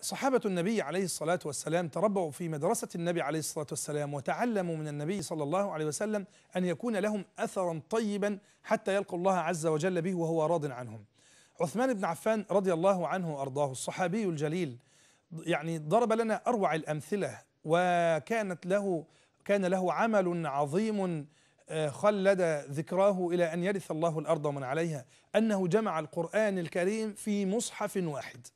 صحابة النبي عليه الصلاة والسلام تربوا في مدرسة النبي عليه الصلاة والسلام وتعلموا من النبي صلى الله عليه وسلم أن يكون لهم أثرا طيبا حتى يلقوا الله عز وجل به وهو راض عنهم عثمان بن عفان رضي الله عنه وأرضاه الصحابي الجليل يعني ضرب لنا أروع الأمثلة وكانت له كان له عمل عظيم آه، خلد ذكراه إلى أن يرث الله الأرض من عليها أنه جمع القرآن الكريم في مصحف واحد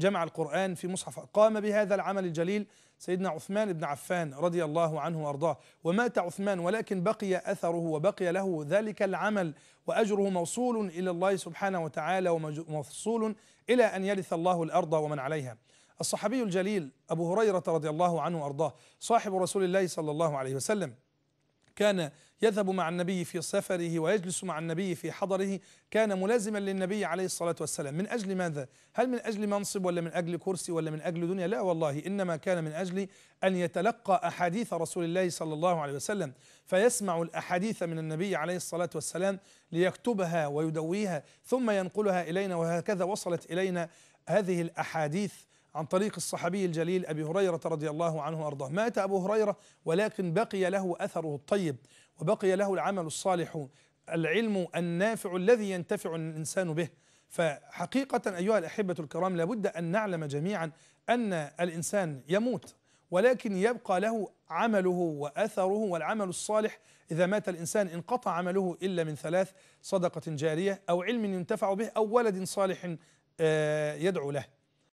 جمع القرآن في مصحف قام بهذا العمل الجليل سيدنا عثمان بن عفان رضي الله عنه وأرضاه ومات عثمان ولكن بقي أثره وبقي له ذلك العمل وأجره موصول إلى الله سبحانه وتعالى وموصول إلى أن يرث الله الأرض ومن عليها الصحابي الجليل أبو هريرة رضي الله عنه وأرضاه صاحب رسول الله صلى الله عليه وسلم كان يذهب مع النبي في سفره ويجلس مع النبي في حضره كان ملازما للنبي عليه الصلاة والسلام من أجل ماذا؟ هل من أجل منصب ولا من أجل كرسي ولا من أجل دنيا؟ لا والله إنما كان من أجل أن يتلقى أحاديث رسول الله صلى الله عليه وسلم فيسمع الأحاديث من النبي عليه الصلاة والسلام ليكتبها ويدويها ثم ينقلها إلينا وهكذا وصلت إلينا هذه الأحاديث عن طريق الصحابي الجليل أبي هريرة رضي الله عنه وأرضاه مات أبو هريرة ولكن بقي له أثره الطيب وبقي له العمل الصالح العلم النافع الذي ينتفع الإنسان به فحقيقة أيها الأحبة الكرام لابد أن نعلم جميعا أن الإنسان يموت ولكن يبقى له عمله واثره والعمل الصالح اذا مات الانسان انقطع عمله الا من ثلاث صدقه جاريه او علم ينتفع به او ولد صالح آه، يدعو له